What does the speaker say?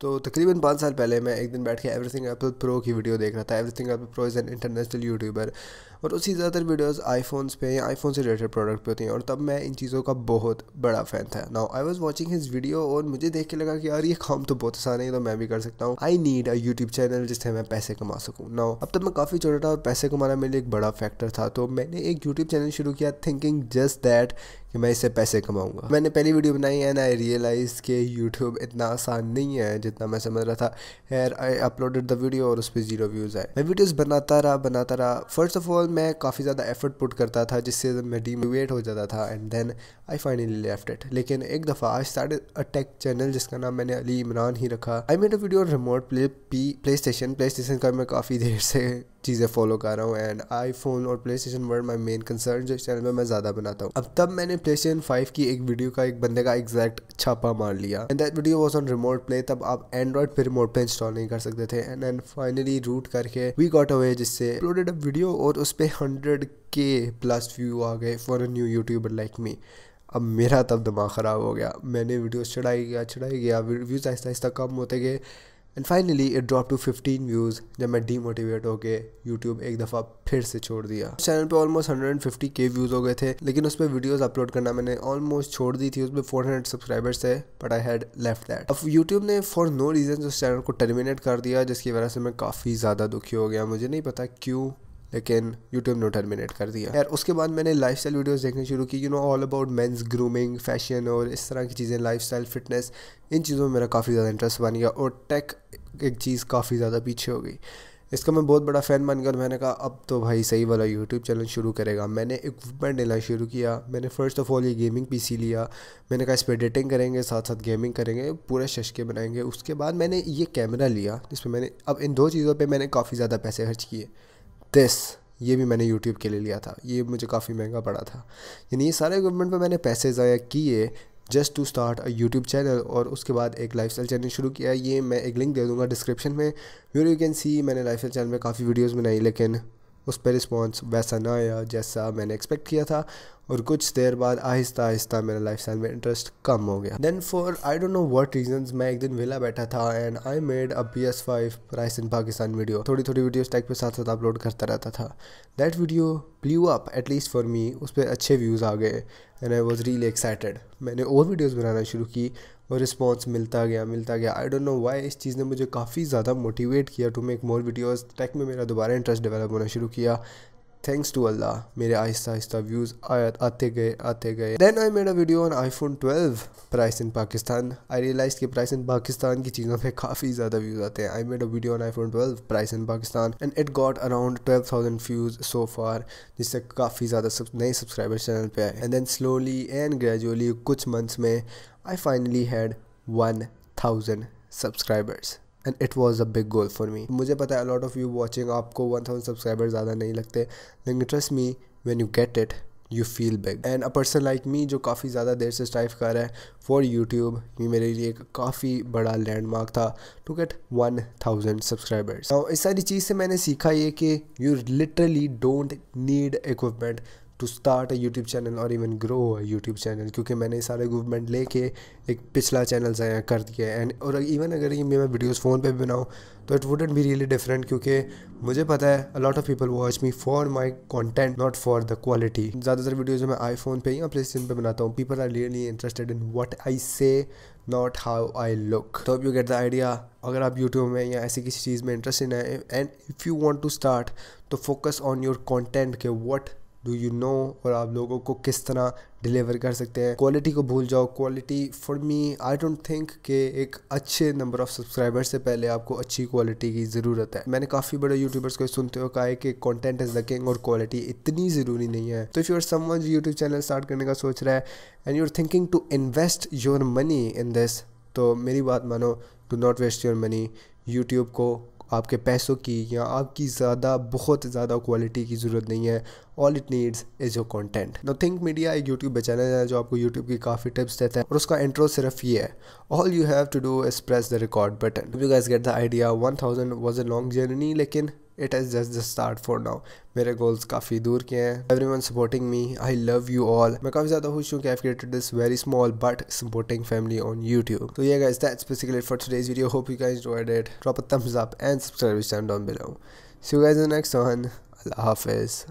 तो तकरीबन पाँच साल पहले मैं एक दिन बैठ के एवरीथिंग एप्पल प्रो की वीडियो देख रहा था Everything Apple Pro is an international YouTuber और उसी ज़्यादातर वीडियोस आईफोन्स पे या आईफोन से रिलेटेड प्रोडक्ट पे होती हैं और तब मैं इन चीज़ों का बहुत बड़ा फ़ैन था now I was watching his video और मुझे देख के लगा कि यार ये काम तो बहुत आसान है तो मैं भी कर सकता हूँ I need a YouTube channel जिससे मैं पैसे कमा सकूँ नाउ अब तक मैं काफ़ी छोटा था और पैसे कमाना मेरे लिए एक बड़ा फैक्टर था तो मैंने एक यूट्यूब चैनल शुरू किया थिंकिंग जस्ट दैट कि मैं इससे पैसे कमाऊँगा मैंने पहली वीडियो बनाई एंड आई रियलाइज़ के यूट्यूब इतना आसान नहीं है जितना मैं समझ रहा था here I uploaded the video और उस पर जीरो व्यूज़ आए मैं वीडियोज़ बनाता रहा बनाता रहा फर्स्ट ऑफ ऑल मैं काफ़ी ज़्यादा एफर्ट पुट करता था जिससे मैं डिमोटिवेट हो जाता था and then I finally left it लेकिन एक दफ़ा I start a tech channel जिसका नाम मैंने अली इमरान ही रखा I made a video remote play P PlayStation PlayStation का मैं काफ़ी देर से चीज़ें फॉलो कर रहा हूँ एंड आईफोन और PlayStation were my main concern जो इस चैनल में मैं ज़्यादा बनाता हूँ अब तब मैंने प्ले स्टेशन फाइव की एक वीडियो का एक बंदे का एग्जैक्ट छापा मार लिया and that video was on remote play तब आप एंड्रॉइड पर रिमोट पे इंस्टॉल नहीं कर सकते थे एंड एंड फाइनली रूट करके वी गॉट अवे जिससे अपलोडेड अ वीडियो और उस पर हंड्रेड के प्लस व्यू आ गए for a new YouTuber like me अब मेरा तब दिमाग ख़राब हो गया मैंने वीडियोज़ चढ़ाई गया चढ़ाई गया व्यूज़ आहिस्ता आहिस्ता कम होते गए and finally it drop to 15 views जब मैं डीमोटिवेट होके यूट्यूब एक दफ़ा फिर से छोड़ दिया चैनल पे ऑलमोस्ट फिफ्टी के व्यूज़ हो गए थे लेकिन उस पर वीडियोज़ अपलोड करना मैंने ऑलमोस्ट छोड़ दी थी उसमें हंड्रेड सब्सक्राइबर्स थे but I had left that अब यूट्यूब ने फॉर नो रीज़न उस चैनल को टर्मिनेट कर दिया जिसकी वजह से मैं काफ़ी ज़्यादा दुखी हो गया मुझे नहीं पता क्यों लेकिन यूट्यूब ने टर्मिनेट कर दिया यार उसके बाद मैंने लाइफ स्टाइल वीडियोज़ देखनी शुरू की you know all about men's grooming fashion और इस तरह की चीज़ें लाइफ स्टाइल फिटनेस इन चीज़ों में मेरा काफ़ी ज़्यादा इंटरेस्ट बन गया और टेक एक चीज़ काफ़ी ज़्यादा पीछे हो गई इसका मैं बहुत बड़ा फ़ैन बन गया और मैंने कहा अब तो भाई सही वाला यूट्यूब चैनल शुरू करेगा मैंने इक्विपमेंट लेना शुरू किया मैंने फ़र्स्ट ऑफ़ ऑल ये गेमिंग पी लिया मैंने कहा इस पर एडिटिंग करेंगे साथ साथ गेमिंग करेंगे पूरे शशके बनाएंगे उसके बाद मैंने ये कैमरा लिया जिसमें मैंने अब इन दो चीज़ों पर मैंने काफ़ी ज़्यादा पैसे खर्च किए दिस ये भी मैंने यूट्यूब के लिए लिया था ये मुझे काफ़ी महंगा पड़ा था यानी ये सारे इक्विपमेंट पर मैंने पैसे ज़ाया किए just to start a YouTube channel और उसके बाद एक लाइफ स्टाइल चैनल शुरू किया ये मैं एक लिंक दे दूँगा डिस्क्रिप्शन में व्यूर यू कैन सी मैंने लाइफ स्टाइल चैनल में काफ़ी वीडियोज़ बनाई लेकिन उस पर रिस्पॉन्स वैसा ना आया जैसा मैंने एक्सपेक्ट किया था और कुछ देर बाद आहिस्ता आहिस्ता मेरा लाइफ स्टाइल में इंटरेस्ट कम हो गया then for I don't know what reason मैं एक दिन वेला बैठा था and I made a B S five price in Pakistan video थोड़ी थोड़ी वीडियोस टाइप के साथ साथ अपलोड करता रहता था that video blew up at least for me उस पर अच्छे व्यूज़ आ गए and I was really excited मैंने और वीडियोज़ बनाना शुरू की और रिस्पॉन्स मिलता गया मिलता गया आई डोंट नो वाई इस चीज़ ने मुझे काफ़ी ज़्यादा मोटिवेट किया to make more videos tech में मेरा दोबारा इंटरेस्ट डेवलप होना शुरू किया थैंक्स टू अल्लाह मेरे आहिस्ता आहिस्ता व्यूज़ आते गए आते गए then I made a video on iPhone twelve price in Pakistan I realise कि प्राइस इन पाकिस्तान की चीज़ों पर काफ़ी ज़्यादा व्यूज़ आते हैं I made a video on iPhone twelve price in Pakistan and it got around twelve thousand views so far जिससे काफ़ी ज़्यादा सब, नए सब्सक्राइबर चैनल पर आए and then slowly and gradually कुछ मंथ्स में I finally had one thousand subscribers and it was a big goal for me मुझे पता है अलॉट ऑफ यू वॉचिंग आपको वन थाउजेंड सब्सक्राइबर ज़्यादा नहीं लगते लेकिन trust me when you get it you feel big and a person like me जो काफ़ी ज़्यादा देर से स्ट्राइव कर रहा है फॉर यूट्यूब ये मेरे लिए एक काफ़ी बड़ा लैंडमार्क था to get one thousand subscribers इस सारी चीज़ से मैंने सीखा ये कि you literally don't need equipment to start a YouTube channel और even grow a YouTube channel क्योंकि मैंने सारे गवर्नमेंट लेके एक पिछला चैनल कर दिया है एंड और इवन अगर ये मैं वीडियोज़ फ़ोन पे भी बनाऊँ तो it wouldn't be really different क्योंकि मुझे पता है a lot of people watch me for my content not for the quality ज़्यादातर वीडियोज़ मैं फोन पर या प्ले स्टेशन पर बनाता हूँ people are really interested in what I say not how I look तो यू गेट द आइडिया अगर आप यूट्यूब में या ऐसी किसी चीज़ में इंटरेस्टेड हैं and if you want to start तो फोकस ऑन योर कॉन्टेंट के वट डू यू नो और आप लोगों को किस तरह डिलीवर कर सकते हैं क्वालिटी को भूल जाओ quality for me I don't think कि एक अच्छे नंबर ऑफ सब्सक्राइबर से पहले आपको अच्छी क्वालिटी की ज़रूरत है मैंने काफ़ी बड़े यूट्यूबर्स को सुनते हुए कहा है कि कंटेंट इज़ द किंग और क्वालिटी इतनी ज़रूरी नहीं है तो इफ़ यूर समझ यूट्यूब चैनल स्टार्ट करने का सोच रहा है and you are thinking to invest your money in this तो मेरी बात मानो do not waste your money YouTube को आपके पैसों की या आपकी ज़्यादा बहुत ज़्यादा क्वालिटी की ज़रूरत नहीं है all it needs is your content the Think Media एक यूट्यूब पे चैनल है जो आपको यूट्यूब की काफ़ी टिप्स देता है और उसका इंट्रो सिर्फ ये है all you have to do is press the record button you guys get the idea one thousand was a long journey लेकिन it is just the start for now मेरे गोल्स काफ़ी दूर के हैं everyone supporting me I love you all मैं काफ़ी ज़्यादा खुश हूँ कि I created this very small but supporting family on YouTube तो ये guys that specifically for today's video hope you guys enjoyed it drop a thumbs up and subscribe channel down below see you guys the next one अल्लाह हाफिज़